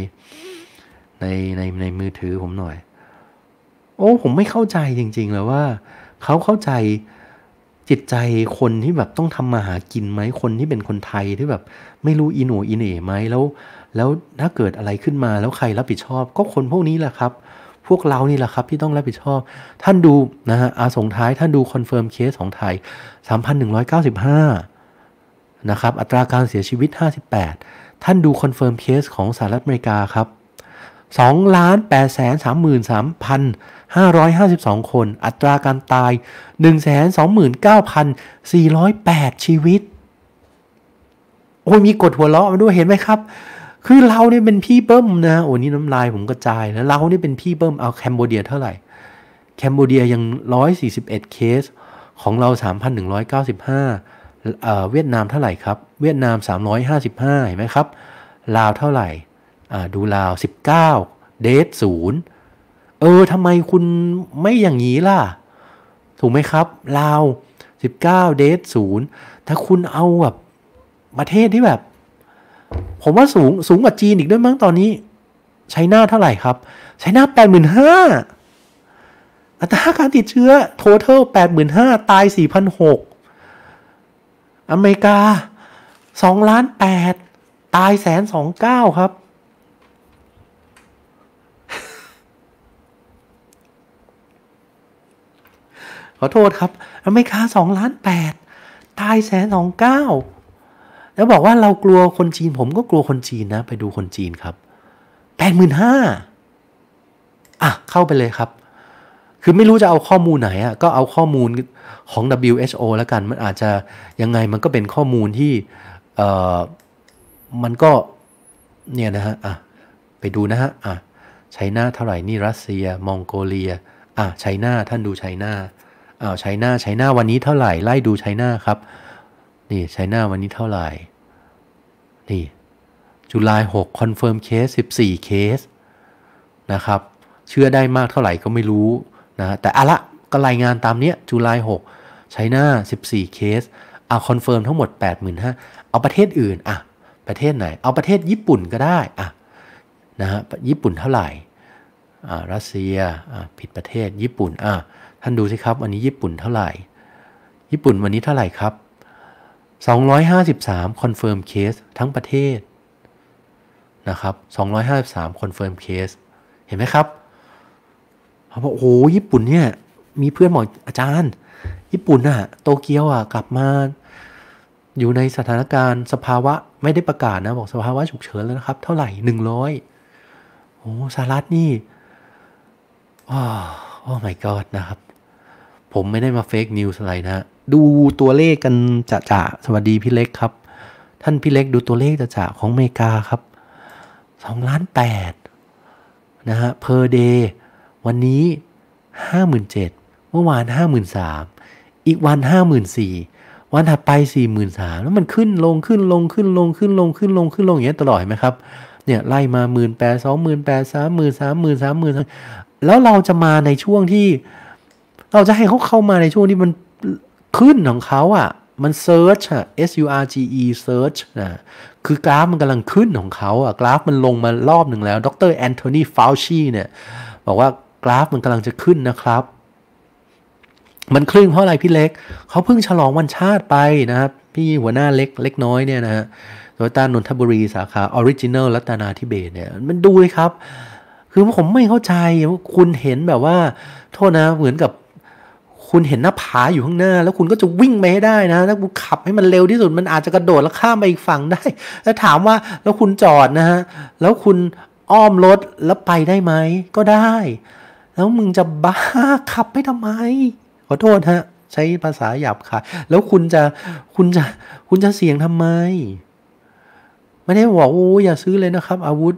ในในในมือถือผมหน่อย โอ้ ผมไม่เข้าใจจริง ๆ เลยว่า เขาเข้าใจจิตใจคนที่แบบต้องทำมาหากินไหม คนที่เป็นคนไทยที่แบบไม่รู้อินโหนอินเอ๋ไหมแล้ว แล้วถ้าเกิดอะไรขึ้นมาแล้วใครรับผิดชอบ ก็คนพวกนี้แหละครับ พวกเรานี่แหละครับ ที่ต้องรับผิดชอบ ท่านดูนะฮะ อาสงท้าย ท่านดูคอนเฟิร์มเคสของไทย3,195นะครับ อัตราการเสียชีวิต 58ท่านดูคอนเฟิร์มเคสของสหรัฐอเมริกาครับ2ล้าน8แสน3 3 552 คน อัตราการตาย 129,408 ชีวิต โอ้ยมีกดหัวเราะมาด้วยเห็นไหมครับ คือเราเนี่ยเป็นพี่เบิ้มนะ โอ้นี่น้ำลายผมกระจาย แล้วเราเนี่ยเป็นพี่เบิ้ม เอาแคมโบเดียเท่าไหร่ แคมโบเดียยัง 141 เคสของเรา 3,195เวียดนามเท่าไหร่ครับ เวียดนาม 355เห็นไหมครับ ลาวเท่าไหร่ดูลาว 19เดทศูนย์เออทำไมคุณไม่อย่างนี้ล่ะ ถูกไหมครับ ลาว 19เดทศูนย์ถ้าคุณเอาแบบประเทศที่แบบ ผมว่าสูงสูงกว่าจีนอีกด้วยมั้งตอนนี้ ไชน่าเท่าไหร่ครับ ไชน่าแปดหมื่นห้า อัตราการติดเชื้อ total แปดหมื่นห้าตายสี่พันหกอเมริกา สองล้านแปด ตายแสนสองเก้าครับ ขอโทษครับ อเมริกาสองล้านแปด ตายแสนสองเก้า แล้วบอกว่าเรากลัวคนจีนผมก็กลัวคนจีนนะ ไปดูคนจีนครับ แปดหมื่นห้าอ่ะเข้าไปเลยครับ คือไม่รู้จะเอาข้อมูลไหนอ่ะ ก็เอาข้อมูลของ WHO แล้วกันมันอาจจะยังไงมันก็เป็นข้อมูลที่มันก็เนี่ยนะฮะะไปดูนะฮะอ่ชไชน่าเท่าไหร่นี่รัสเซีย มองโกเลียอ่ะไชน่าท่านดูไชน่าอ้าวไชน่าไชน่าวันนี้เท่าไหร่ไล่ดูไชน่าครับนี่ไชน่าวันนี้เท่าไหร่นี่จุลายหกคอนเฟิร์มเคส14เคสนะครับเชื่อได้มากเท่าไหร่ก็ไม่รู้นะแต่อะละก็รายงานตามเนี้ยจุลายหกไชน่า14 เคสเอาคอนเฟิร์มทั้งหมด85,000 เอาประเทศอื่นอ่ะประเทศไหน เอาประเทศญี่ปุ่นก็ได้อ่ะนะฮะญี่ปุ่นเท่าไหร่อ่ารัสเซียอ่าผิดประเทศญี่ปุ่นอ่ะท่านดูสิครับวันนี้ญี่ปุ่นเท่าไหร่ ญี่ปุ่นวันนี้เท่าไหร่ครับ 253 คอนเฟิร์มเคสทั้งประเทศนะครับ253คอนเฟิร์มเคส เห็นไหมครับเขาบอกโอ้ญี่ปุ่นเนี่ยมีเพื่อนหมออาจารย์ญี่ปุ่นน่ะโตเกียวอ่ะกลับมา อยู่ในสถานการณ์สภาวะไม่ได้ประกาศนะ บอกสภาวะ ฉุกเฉินแล้วนะครับ เท่าไหร่หนึ่งร้อยโอ้สารัฐนี่อ้โอ้ my god นะครับ ผมไม่ได้มาเฟกนิวส์อะไรนะดูตัวเลขกันจะจะสวัสดีพี่เล็กครับ ท่านพี่เล็กดูตัวเลขจะจะของอเมริกาครับสองล้านแปดนะฮะ per day วันนี้ห้าหมื่นเจ็ดเมื่อวานห้าหมื่นสามอีกวันห้าหมื่นสี่วันถัดไปสี่หมื่นสามแล้วมันขึ้นลงขึ้นลงขึ้นลงขึ้นลงขึ้นลงขึ้นลงอย่างนี้ตลอดไหมครับ เนี่ยไล่มาหมื่นแปดสองหมื่นแปดสามหมื่นสามหมื่นสามหมื่นแล้วเราจะมาในช่วงที่ เราจะให้เขาเข้ามาในช่วงที่มันขึ้นของเขาอ่ะ มันเซิร์ชอะ S U R G E search นะคือกราฟมันกำลังขึ้นของเขาอะกราฟมันลงมารอบหนึ่งแล้วดรแอนโทนีฟาวชีเนี่ย บอกว่ากราฟมันกำลังจะขึ้นนะครับมันคลื่นเพราะอะไรพี่เล็ก เขาเพิ่งฉลองวันชาติไปนะครับ พี่หัวหน้าเล็กเล็กน้อยเนี่ยนะฮะโตยต้านนทบุรีสาขาออริจินอลรัตนาธิเบศเนี่ย มันดูเลยครับ คือผมไม่เข้าใจ คุณเห็นแบบว่า โทษนะ เหมือนกับ คุณเห็นหน้าผาอยู่ข้างหน้า แล้วคุณก็จะวิ่งไปให้ได้นะ ถ้าคุณขับให้มันเร็วที่สุด มันอาจจะกระโดดแล้วข้ามไปอีกฝั่งได้ แล้วถามว่า แล้วคุณจอดนะฮะ แล้วคุณอ้อมรถแล้วไปได้ไหม ก็ได้ แล้วมึงจะบ้าขับไปทำไมขอโทษฮะ ใช้ภาษาหยาบคายแล้วคุณจะคุณจะคุณจะเสี่ยงทำไม ไม่ได้บอกโอ้อย่าซื้อเลยนะครับ อาวุธ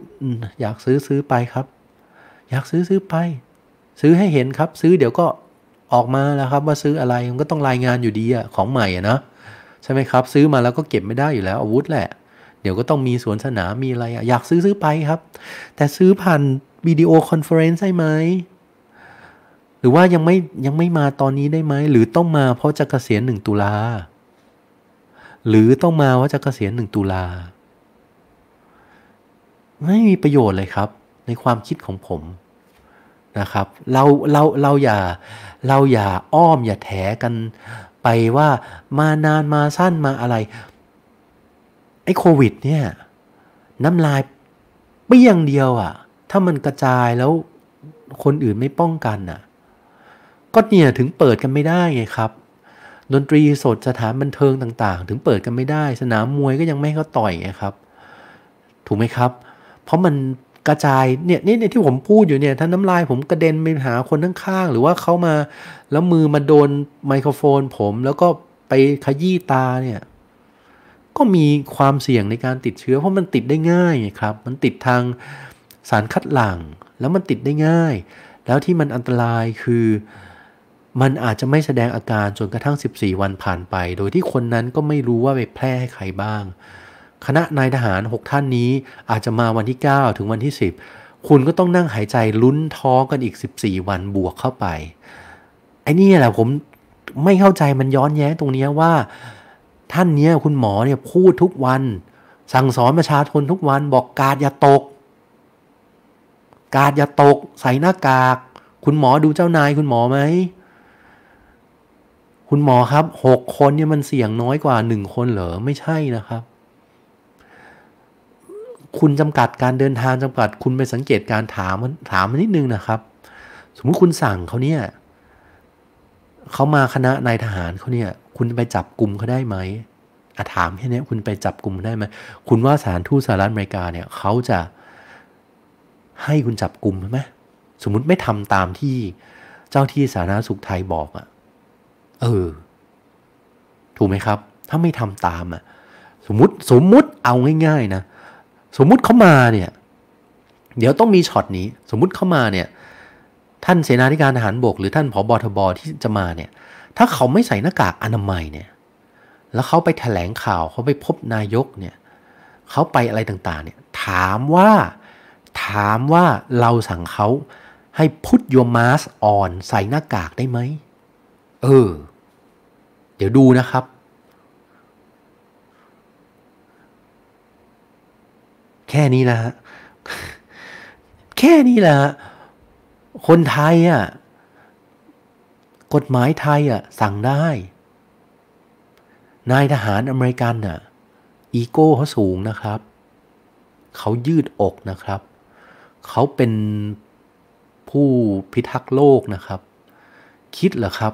อยากซื้อซื้อไปครับ อยากซื้อซื้อไป ซื้อให้เห็นครับ ซื้อเดี๋ยวก็ออกมาแล้วครับ ว่าซื้ออะไร มันก็ต้องรายงานอยู่ดีอะของใหม่อะนะใช่ไหมครับ ซื้อมาแล้วก็เก็บไม่ได้อยู่แล้วอาวุธ แหละ เดี๋ยวก็ต้องมีสวนสนามมีอะไรอะอยากซื้อซื้อไปครับ แต่ซื้อผ่านวิดีโอคอนเฟอเรนซ์ใช่ไหมรือว่ายังไม่ยังไม่มาตอนนี้ได้ไหมหรือต้องมาเพราะจะกะเกษียณหนึ่งตุลา หรือต้องมาว่าจะกะเกษียณหนึ่งตุลาไม่มีประโยชน์เลยครับ ในความคิดของผมนะครับ เราเราเราอย่าเราอย่าอ้อมอย่าแถกันไปว่ามานานมาสั้นมาอะไรไอ้โควิดเนี่ย น้ำลายเปี้ยงเดียวอะ่ะ ถ้ามันกระจายแล้วคนอื่นไม่ป้องกันอะ่ะก็เนี่ยถึงเปิดกันไม่ได้ไงครับดนตรีสดสถานบันเทิงต่างๆ ถึงเปิดกันไม่ได้ สนามมวยก็ยังไม่ให้เขาต่อยไงครับ ถูกไหมครับ เพราะมันกระจายเนี่ยนี่ที่ผมพูดอยู่เนี่ยท่าน้ำลายผมกระเด็นไปหาคนข้างๆหรือว่าเขามาแล้วมือมาโดนไมโครโฟนผมแล้วก็ไปขยี้ตาเนี่ยก็มีความเสี่ยงในการติดเชื้อ เพราะมันติดได้ง่ายครับมันติดทางสารคัดหลั่งแล้วมันติดได้ง่าย แล้วที่มันอันตรายคือมันอาจจะไม่แสดงอาการจนกระทั่ง 14 วันผ่านไป โดยที่คนนั้นก็ไม่รู้ว่าไปแพร่ให้ใครบ้าง คณะนายทหาร 6 ท่านนี้อาจจะมาวันที่ 9 ถึงวันที่ 10 คุณก็ต้องนั่งหายใจลุ้นท้องกันอีก 14 วันบวกเข้าไปไอ้นี่แหละ ผมไม่เข้าใจมันย้อนแย้งตรงนี้ว่า ท่านเนี้ยคุณหมอเนี่ยพูดทุกวัน สั่งสอน ประชาชนทุกวันบอกกาดอย่าตก กาดอย่าตก ใส่หน้ากาก คุณหมอดูเจ้านายคุณหมอไหมคุณหมอครับหกคนเนี่ยมันเสี่ยงน้อยกว่าหนึ่งคนเหรอไม่ใช่นะครับ คุณจำกัดการเดินทางจำกัดคุณไปสังเกตการถามถามนิดนึงนะครับ สมมุติคุณสั่งเขาเนี่ยเขามาคณะนายทหารเขาเนี่ย คุณไปจับกลุ่มเขาได้ไหมอาถามแค่นี้คุณไปจับกลุ่มได้ไหมคุณว่าสารทูตสหรัฐอเมริกาเนี่ยเขาจะให้คุณจับกลุ่มไหมสมมติไม่ทำตามที่เจ้าที่สาธารณสุขไทยบอกอะเออ ถูกไหมครับ ถ้าไม่ทำตามอะสมมติสมมุติเอาง่ายๆนะ สมมุติเขามาเนี่ย เดี๋ยวต้องมีช็อตนี้ สมมุติเขามาเนี่ย ท่านเสนาธิการทหารบก หรือท่านผอบอทบที่จะมาเนี่ย ถ้าเขาไม่ใส่หน้ากากอนามัยเนี่ย แล้วเขาไปแถลงข่าวเขาไปพบนายกเนี่ยเขาไปอะไรต่าง ๆ เนี่ย ถามว่า ถามว่าเราสั่งเขาให้พุทธโยมาสอ่อนใส่หน้ากากได้ไหมเออเดี๋ยวดูนะครับ แค่นี้ละฮะแค่นี้ละละคนไทยอ่ะ กฎหมายไทยอ่ะ สั่งได้ นายทหารอเมริกันอ่ะ อีโก้เขาสูงนะครับ เขายืดอกนะครับ เขาเป็นผู้พิทักษ์โลกนะครับ คิดเหรอครับ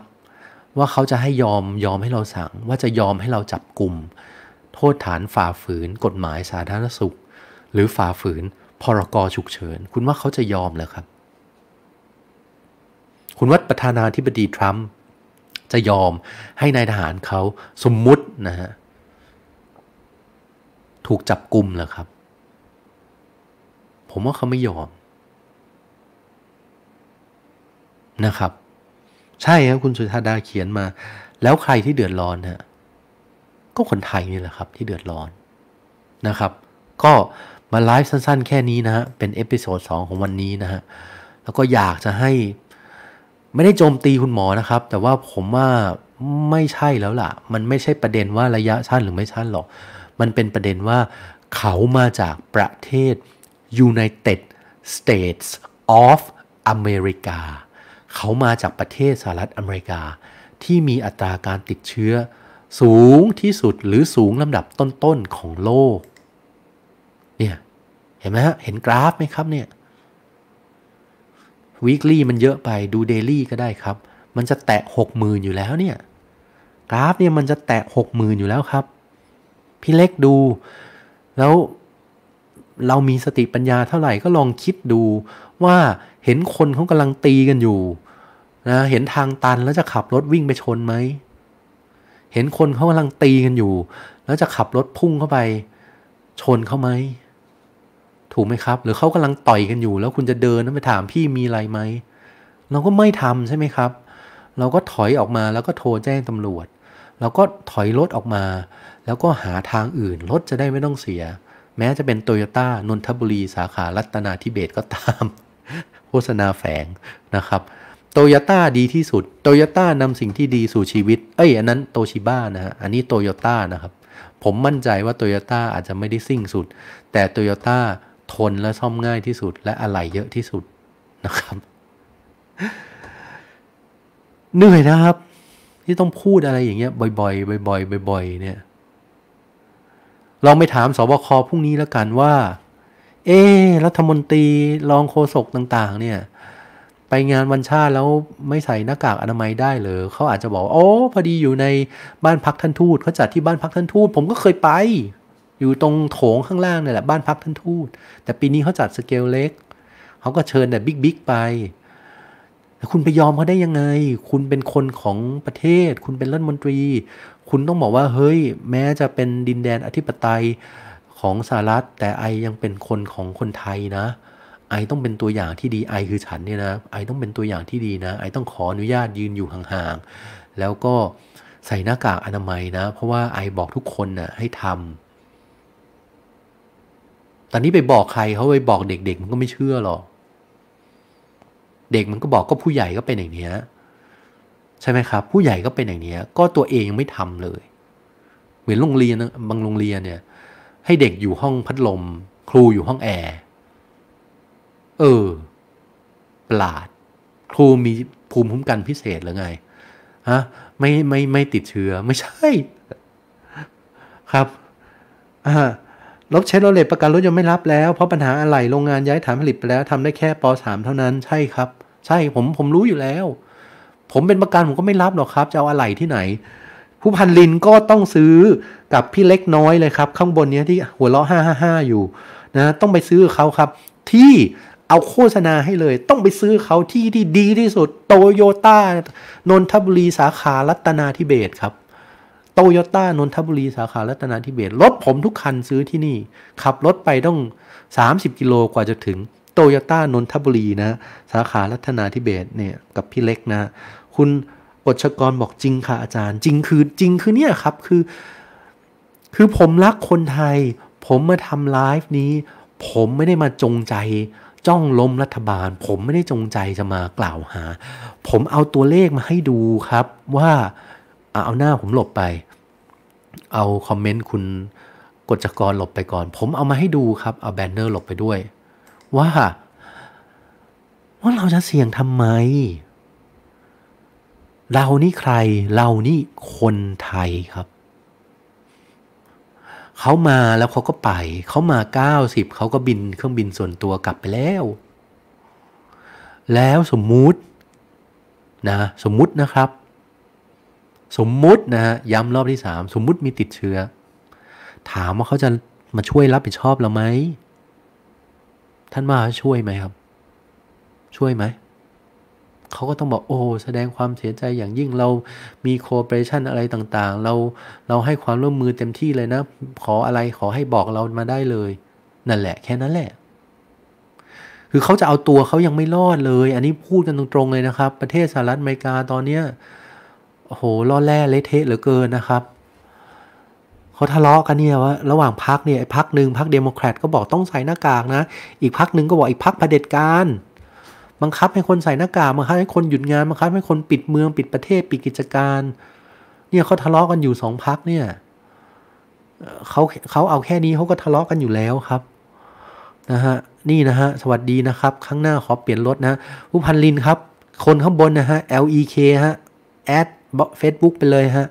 ว่าเขาจะให้ยอมยอมให้เราสั่งว่าจะยอมให้เราจับกลุ่ม โทษฐานฝ่าฝืน กฎหมายสาธารณสุข หรือฝ่าฝืนพรกฉุกเฉินคุณว่าเขาจะยอมเหรอครับ คุณว่าประธานาธิบดีทรัมป์จะยอมให้นายทหารเขาสมมุตินะฮะถูกจับกลุ่มเหรอครับ ผมว่าเขาไม่ยอม นะครับใช่ครับคุณสุธาดาเขียนมา แล้วใครที่เดือดร้อนฮะก็คนไทยนี่แหละครับที่เดือดร้อนนะครับ ก็มาไลฟ์สั้นๆ แค่นี้นะฮะเป็นเอพิโซด2ของวันนี้นะฮะแล้วก็อยากจะให้ไม่ได้โจมตีคุณหมอนะครับ แต่ว่าผมว่าไม่ใช่แล้วล่ะ มันไม่ใช่ประเด็นว่าระยะสั้นหรือไม่สั้นหรอก มันเป็นประเด็นว่าเขามาจากประเทศ United States of America เขามาจากประเทศสหรัฐอเมริกาที่มีอัตราการติดเชื้อ สูงที่สุดหรือสูงลำดับต้นๆ ของโลก เนี่ย เห็นไหมฮะ เห็นกราฟไหมครับเนี่ย weekly มันเยอะไปดู daily ก็ได้ครับ มันจะแตะหกหมื่นอยู่แล้วเนี่ย กราฟเนี่ย มันจะแตะหกหมื่นอยู่แล้วครับ พี่เล็กดู แล้วเรามีสติปัญญาเท่าไหร่ก็ลองคิดดูว่าเห็นคนเขากำลังตีกันอยู่ นะ เห็นทางตันแล้วจะขับรถวิ่งไปชนไหม เห็นคนเขากำลังตีกันอยู่ แล้วจะขับรถพุ่งเข้าไป ชนเขาไหม ถูกไหมครับ หรือเขากำลังต่อยกันอยู่ แล้วคุณจะเดินแล้วไปถามพี่มีอะไรไหม เราก็ไม่ทำใช่ไหมครับ เราก็ถอยออกมาแล้วก็โทรแจ้งตำรวจ เราก็ถอยรถออกมา แล้วก็หาทางอื่น รถจะได้ไม่ต้องเสีย แม้จะเป็นโตโยต้านนทบุรีสาขารัตนาธิเบศก็ตามโฆษณาแฝงนะครับ โตโยต้าดีที่สุดโตโยต้านำสิ่งที่ดีสู่ชีวิต เอ้ย อันนั้น โตชิบ้านะฮะอันนี้โตโยต้านะครับ ผมมั่นใจว่าโตโยต้าอาจจะไม่ได้สิ่งสุด แต่โตโยต้าทนและซ่อมง่ายที่สุด และอะไหล่เยอะที่สุดนะครับเหนื่อยนะครับ ที่ต้องพูดอะไรอย่างเงี้ยบ่อย ๆ บ่อยๆ บ่อยๆ เนี่ยลองไปถามสบคพรุ่งนี้แล้วกันว่าเอ๊รัฐมนตรีรองโฆษกต่างๆ เนี่ย ไปงานวันชาติแล้วไม่ใส่หน้ากากอนามัยได้เหรอเขาอาจจะบอกโอ้พอดีอยู่ในบ้านพักท่านทูตเขาจัดที่บ้านพักท่านทูต ผมก็เคยไปอยู่ตรงโถงข้างล่างนี่แหละบ้านพักท่านทูต แต่ปีนี้เขาจัดสเกลเล็กเขาก็เชิญแต่บิ๊กบิ๊กไปแต่คุณไปยอมเขาได้ยังไง คุณเป็นคนของประเทศ คุณเป็นรัฐมนตรี คุณต้องบอกว่าเฮ้ย แม้จะเป็นดินแดนอธิปไตยของสหรัฐแต่ไอยังเป็นคนของคนไทยนะ ไอต้องเป็นตัวอย่างที่ดีไอคือฉันเนี่ยนะไอต้องเป็นตัวอย่างที่ดีนะไอต้องขออนุญาตยืนอยู่ห่างๆ แล้วก็ใส่หน้ากากอนามัยนะ เพราะว่าไอบอกทุกคนนะ่ะให้ทำ ตอนนี้ไปบอกใครเขาไปบอกเด็ก ๆมันก็ไม่เชื่อหรอกเด็กมันก็บอกก็ผู้ใหญ่ก็เป็นอย่างเนี้ยใช่ไหมครับ ผู้ใหญ่ก็เป็นอย่างเนี้ย ก็ตัวเองยังไม่ทำเลย เหมือนโรงเรียน บางโรงเรียนเนี่ยให้เด็กอยู่ห้องพัดลม ครูอยู่ห้องแอร์เออประหลาด ครูมีภูมิคุ้มกันพิเศษหรือไง ฮะ ไม่ไม่ไม่ติดเชื้อ ไม่ใช่ ครับอ่ารถเชฟโรเลตประกันรถยนต์ไม่รับแล้ว เพราะปัญหาอะไรโรงงานย้ายฐานผลิตไปแล้ว ทำได้แค่ปสามเท่านั้นใช่ครับ ใช่ ผมผมรู้อยู่แล้ว ผมเป็นประกันผมก็ไม่รับหรอกครับ จะเอาอะไรที่ไหน ผู้พันลินก็ต้องซื้อกับพี่เล็กน้อยเลยครับ ข้างบนเนี้ยที่หัวเราะหห้้าาห้าอยู่นะต้องไปซื้อเขาครับที่เอาโฆษณาให้เลย ต้องไปซื้อเขาที่ที่ดีที่สุดโตโยต้า นนทบุรีสาขารัตนาธิเบศครับ โตโยต้านนทบุรีสาขารัตนาธิเบศรถผมทุกคันซื้อที่นี่ขับรถไปต้อง 30กิโลกว่าจะถึง โตโยต้านนทบุรีนะสาขารัตนาธิเบศเนี่ยกับพี่เล็กนะคุณอดชกรบอกจริงค่ะอาจารย์ จริงคือจริงคือเนี่ยครับคือคือผมรักคนไทย ผมมาทำไลฟ์นี้ ผมไม่ได้มาจงใจจ้องล้มรัฐบาล ผมไม่ได้จงใจจะมากล่าวหา ผมเอาตัวเลขมาให้ดูครับ ว่าเอาหน้าผมหลบไป เอาคอมเมนต์คุณกฎจกรหลบไปก่อน ผมเอามาให้ดูครับเอาแบนเนอร์หลบไปด้วย ว่าว่าเราจะเสี่ยงทำไมเรานี่ใครเรานี่คนไทยครับเขามาแล้วเขาก็ไปเขามาเก้าสิบเขาก็บินเครื่องบินส่วนตัวกลับไปแล้ว แล้วสมมุตินะ สมมุตินะครับสมมุตินะฮะย้ำรอบที่สามสมมุติมีติดเชื้อ ถามว่าเขาจะมาช่วยรับผิดชอบเราไหม ท่านมาช่วยไหมครับ ช่วยไหมเขาก็ต้องบอกโอ้แสดงความเสียใจอย่างยิ่งเรามีโคเปอเรชันอะไรต่างๆ เราเราให้ความร่วมมือเต็มที่เลยนะ ขออะไรขอให้บอกเรามาได้เลย นั่นแหละแค่นั้นแหละ คือเขาจะเอาตัวเขายังไม่รอดเลย อันนี้พูดกันตรงๆเลยนะครับ ประเทศสหรัฐอเมริกาตอนเนี้ยโอ้โหล่อแร่เละเทะเหลือเกินนะครับเขาทะเลาะกันเนี่ยว่าระหว่างพักเนี่ยพักหนึ่งพักเดโมแครตก็บอกต้องใส่หน้ากากนะอีกพักหนึ่งก็บอกอีกพักเผด็จการบังคับให้คนใส่หน้ากากบังคับให้คนหยุดงานบังคับให้คนปิดเมืองปิดประเทศปิดกิจการ เนี่ยเขาทะเลาะกันอยู่สองพักเนี่ยเขาเขาเอาแค่นี้เขาก็ทะเลาะกันอยู่แล้วครับนะฮะนี่นะฮะ สวัสดีนะครับข้างหน้าขอเปลี่ยนรถนะผู้พันลินครับ คนข้างบนนะฮะ LEK ฮะแอดเฟซบุ๊กไปเลยฮะ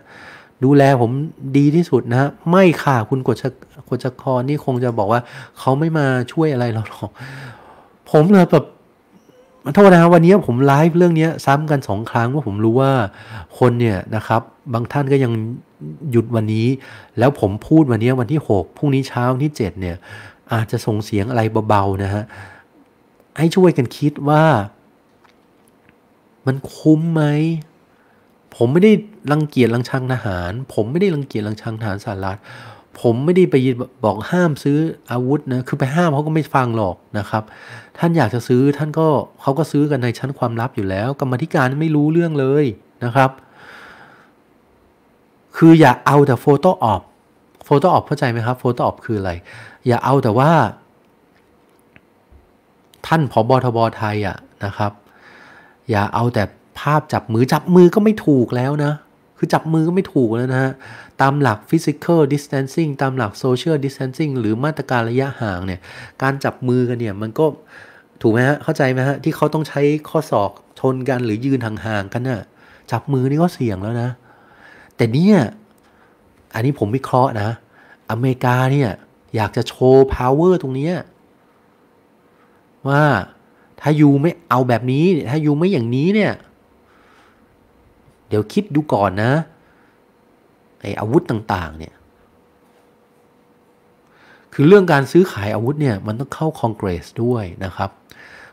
ดูแลผมดีที่สุดนะฮะ ไม่ค่ะคุณกฎชกฎชกรนี่คงจะบอกว่าเขาไม่มาช่วยอะไรเราหรอก ผมเลยแบบโทษนะครับวันนี้ผมไลฟ์เรื่องนี้ซ้ำกันสองครั้งว่าผมรู้ว่าคนเนี่ยนะครับ บางท่านก็ยังหยุดวันนี้ แล้วผมพูดวันนี้วันที่ 6พรุ่งนี้เช้าที่7เนี่ย อาจจะส่งเสียงอะไรเบาๆนะฮะให้ช่วยกันคิดว่า มันคุ้มไหม ผมไม่ได้รังเกียจรังชังทหาร ผมไม่ได้รังเกียจรังชังทหารสหรัฐผมไม่ได้ไปบอกห้ามซื้ออาวุธนะ คือไปห้ามเขาก็ไม่ฟังหรอกนะครับ ท่านอยากจะซื้อท่านก็เขาก็ซื้อกันในชั้นความลับอยู่แล้วกรรมธิการไม่รู้เรื่องเลยนะครับ คืออย่าเอาแต่โฟโต้ออฟโฟโต้ออฟเข้าใจไหมครับโฟโต้ออฟคืออะไร อย่าเอาแต่ว่าท่านผบอทบไทยอ่ะนะครับ อย่าเอาแต่ภาพจับมือจับมือก็ไม่ถูกแล้วนะ คือจับมือก็ไม่ถูกแล้วนะฮะตามหลัก physical distancing ตามหลัก social distancing หรือมาตรการระยะห่างเนี่ย การจับมือกันเนี่ย มันก็ถูกไหมฮะ เข้าใจไหมฮะ ที่เขาต้องใช้ข้อศอกชนกันหรือยืนห่างๆกันนะ่ะจับมือนี่ ก็เสี่ยงแล้วนะ แต่เนี่ย อันนี้ผมวิเคราะห์นะ อเมริกาเนี่ย อยากจะโชว์ power ตรงนี้ ว่าถ้ายูไม่เอาแบบนี้ถ้ายูไม่อย่างนี้เนี่ย เดี๋ยวคิดดูก่อนนะไออาวุธต่างๆ เนี่ย คือเรื่องการซื้อขายอาวุธเนี่ย มันต้องเข้าคอนเกรสด้วยนะครับ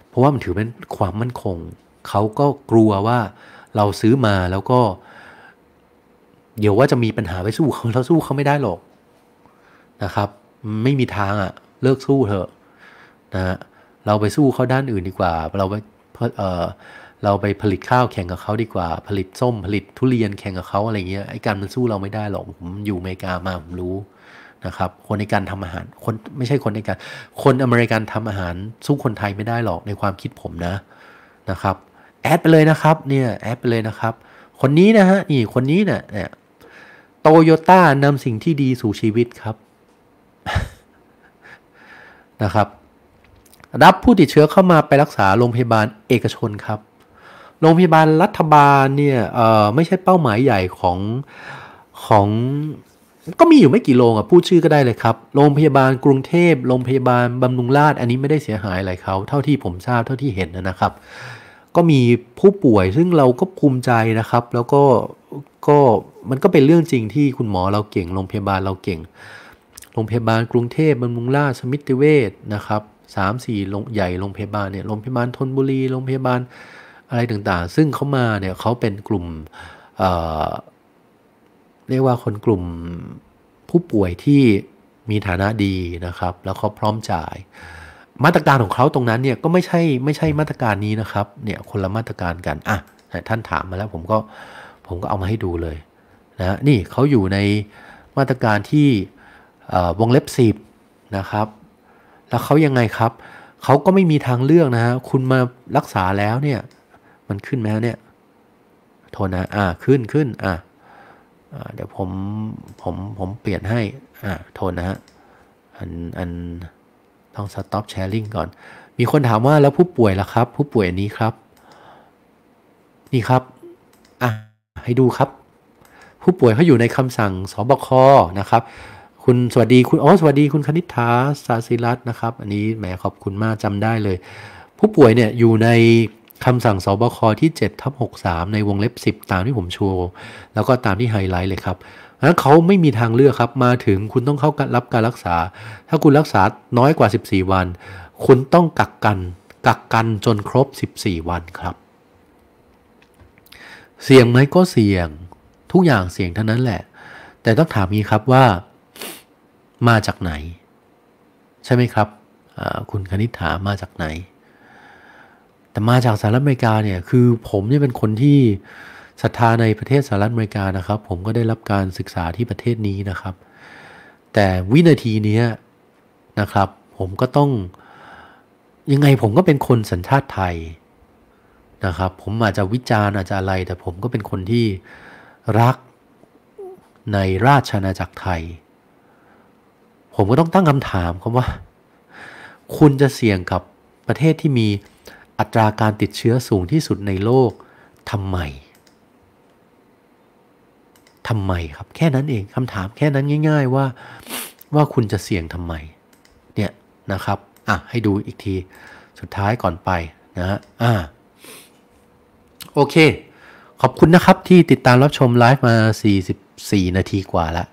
เพราะว่ามันถือเป็นความมั่นคง เขาก็กลัวว่าเราซื้อมาแล้วก็ เดี๋ยวว่าจะมีปัญหาไปสู้เขาเราสู้เขาไม่ได้หรอกนะครับ ไม่มีทางอะ่ะ เลิกสู้เถอะ นะ เราไปสู้เขาด้านอื่นดีกว่าเราไปเออเราไปผลิตข้าวแข่งกับเขาดีกว่าผลิตส้มผลิตทุเรียนแข่งกับเขาอะไรเงี้ยไอ้การมันสู้เราไม่ได้หรอกผมอยู่อเมริกามาผมรู้นะครับ คนในการทำอาหารคนไม่ใช่คนในการ คนอเมริกันทำอาหารสู้คนไทยไม่ได้หรอกในความคิดผมนะนะครับแอดไปเลยนะครับเนี่ยแอดไปเลยนะครับคนนี้นะฮะนี่คนนี้เนะเนี่ยโตโยต้านำสิ่งที่ดีสู่ชีวิตครับนะครับรับผู้ติดเชื้อเข้ามาไปรักษาโรงพยาบาลเอกชนครับโรงพยาบาลรัฐบาลเนี่ยเออไม่ใช่เป้าหมายใหญ่ของของก็มีอยู่ไม่กี่โรงอ่ะพูดชื่อก็ได้เลยครับ โรงพยาบาลกรุงเทพโรงพยาบาลบำรุงราษอันนี้ไม่ได้เสียหายอะไรเขาเท่าที่ผมทราบเท่าที่เห็นนะครับ ก็มีผู้ป่วยซึ่งเราก็ภูมิใจนะครับ แล้วก็ก็มันก็เป็นเรื่องจริงที่คุณหมอเราเก่งโรงพยาบาลเราเก่งโรงพยาบาลกรุงเทพบำรุงราษสมิติเวชนะครับสามสี่โรงใหญ่โรงพยาบาลเนี่ยโรงพยาบาลธนบุรีโรงพยาบาลอะไรต่างๆ ซึ่งเขามาเนี่ยเขาเป็นกลุ่มเเรียกว่าคนกลุ่มผู้ป่วยที่มีฐานะดีนะครับ แล้วเขาพร้อมจ่ายมาตรการของเขาตรงนั้นเนี่ยก็ไม่ใช่ไม่ใช่มาตรการนี้นะครับเนี่ยคนละมาตรการกันอ่ะท่านถามมาแล้วผมก็ผมก็เอามาให้ดูเลยนะนี่เขาอยู่ในมาตรการที่วงเล็บ10นะครับแล้วเขายังไงครับ เขาก็ไม่มีทางเลือกนะฮะคุณมารักษาแล้วเนี่ยมันขึ้นไหมเนี่ยโทษนะอ่าขึ้นขึ้นอ่าเดี๋ยวผมผมผมเปลี่ยนให้อ่าโทษนะฮะอันอันต้องสต็อปแชร์ลิงก่อน มีคนถามว่าแล้วผู้ป่วยล่ะครับผู้ป่วยนี้ครับนี่ครับอ่ะให้ดูครับ ผู้ป่วยเขาอยู่ในคำสั่งสบคนะครับคุณสวัสดีคุณอ๋อสวัสดี คุณคณิษฐาสาสิรัตนะครับ อันนี้แหมขอบคุณมากจำได้เลย ผู้ป่วยเนี่ยอยู่ในคำสั่งสบคที่7ทับ63 ในวงเล็บ 10 ตามที่ผมโชว์แล้วก็ตามที่ไฮไลท์เลยครับนั้นเขาไม่มีทางเลือกครับ มาถึงคุณต้องเข้ารับการรักษา ถ้าคุณรักษาน้อยกว่า 14 วัน คุณต้องกักกันกักกันจนครบ 14 วันครับ เสี่ยงไหมก็เสี่ยงทุกอย่างเสี่ยงเท่านั้นแหละ แต่ต้องถามนี้ครับว่า มาจากไหน ใช่ไหมครับ คุณคณิษฐามาจากไหนแต่มาจากสหรัฐอเมริกาเนี่ย คือผมเนี่ยเป็นคนที่ศรัทธาในประเทศสหรัฐอเมริกานะครับ ผมก็ได้รับการศึกษาที่ประเทศนี้นะครับ แต่วินาทีนี้นะครับ ผมก็ต้องยังไงผมก็เป็นคนสัญชาติไทยนะครับ ผมอาจจะวิจารณ์อาจจะอะไร แต่ผมก็เป็นคนที่รักในราชอาณาจักรไทย ผมก็ต้องตั้งคำถามครับว่า คุณจะเสี่ยงกับประเทศที่มีอัตราการติดเชื้อสูงที่สุดในโลกทำไมทำไมครับแค่นั้นเองคำถามแค่นั้นง่ายๆ ว่า ว่าคุณจะเสี่ยงทำไมเนี่ยนะครับ อ่ะ ให้ดูอีกทีสุดท้ายก่อนไปนะฮะอ่าโอเค ขอบคุณนะครับที่ติดตามรับชมไลฟ์มา 44 นาทีกว่าละ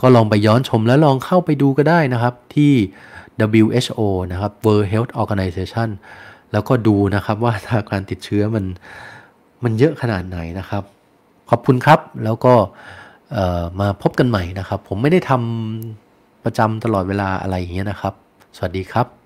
ก็ลองไปย้อนชมและลองเข้าไปดูก็ได้นะครับ ที่ WHO นะครับ World Health Organization แล้วก็ดูนะครับว่าการติดเชื้อมันมันเยอะขนาดไหนนะครับ ขอบคุณครับแล้วก็มาพบกันใหม่นะครับ ผมไม่ได้ทำประจำตลอดเวลาอะไรอย่างเงี้ยนะครับ สวัสดีครับ